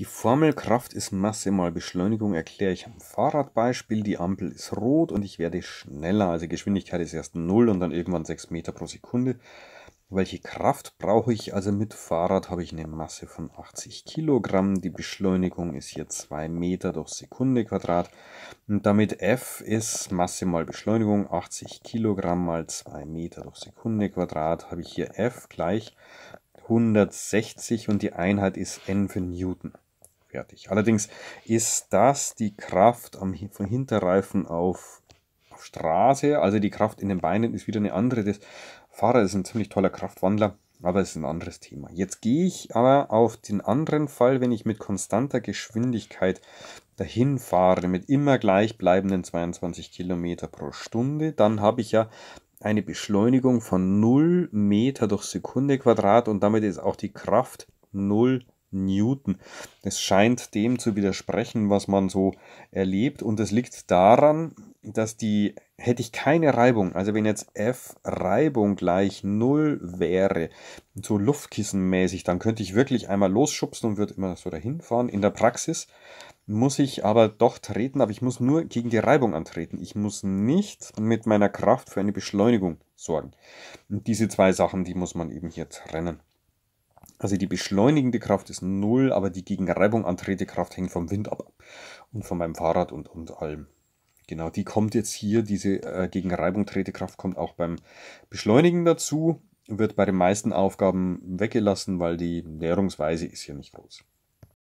Die Formel Kraft ist Masse mal Beschleunigung erkläre ich am Fahrradbeispiel. Die Ampel ist rot und ich werde schneller. Also Geschwindigkeit ist erst 0 und dann irgendwann 6 Meter pro Sekunde. Welche Kraft brauche ich? Also mit Fahrrad habe ich eine Masse von 80 Kilogramm. Die Beschleunigung ist hier 2 Meter durch Sekunde Quadrat. Und damit F ist Masse mal Beschleunigung 80 Kilogramm mal 2 Meter durch Sekunde Quadrat. Habe ich hier F gleich 160 und die Einheit ist N für Newton fertig. Allerdings ist das die Kraft am, vom Hinterreifen auf, auf Straße, also die Kraft in den Beinen ist wieder eine andere. Das Fahrrad ist ein ziemlich toller Kraftwandler, aber es ist ein anderes Thema. Jetzt gehe ich aber auf den anderen Fall, wenn ich mit konstanter Geschwindigkeit dahin fahre, mit immer gleichbleibenden 22 Kilometer pro Stunde, dann habe ich ja eine Beschleunigung von 0 Meter durch Sekunde Quadrat und damit ist auch die Kraft 0 Newton gefunden. Es scheint dem zu widersprechen, was man so erlebt. Und das liegt daran, dass die, hätte ich keine Reibung, also wenn jetzt f Reibung gleich 0 wäre, so Luftkissenmäßig, dann könnte ich wirklich einmal losschubsen und würde immer so dahin fahren. In der Praxis muss ich aber doch treten, aber ich muss nur gegen die Reibung antreten. Ich muss nicht mit meiner Kraft für eine Beschleunigung sorgen. Und diese zwei Sachen, die muss man eben hier trennen. Also die beschleunigende Kraft ist null, aber die gegen Reibung antretende Kraft hängt vom Wind ab und von meinem Fahrrad und, und allem. Genau, die kommt jetzt hier, diese äh, gegen Reibung tretende Kraft kommt auch beim Beschleunigen dazu, wird bei den meisten Aufgaben weggelassen, weil die Näherungsweise ist hier nicht groß.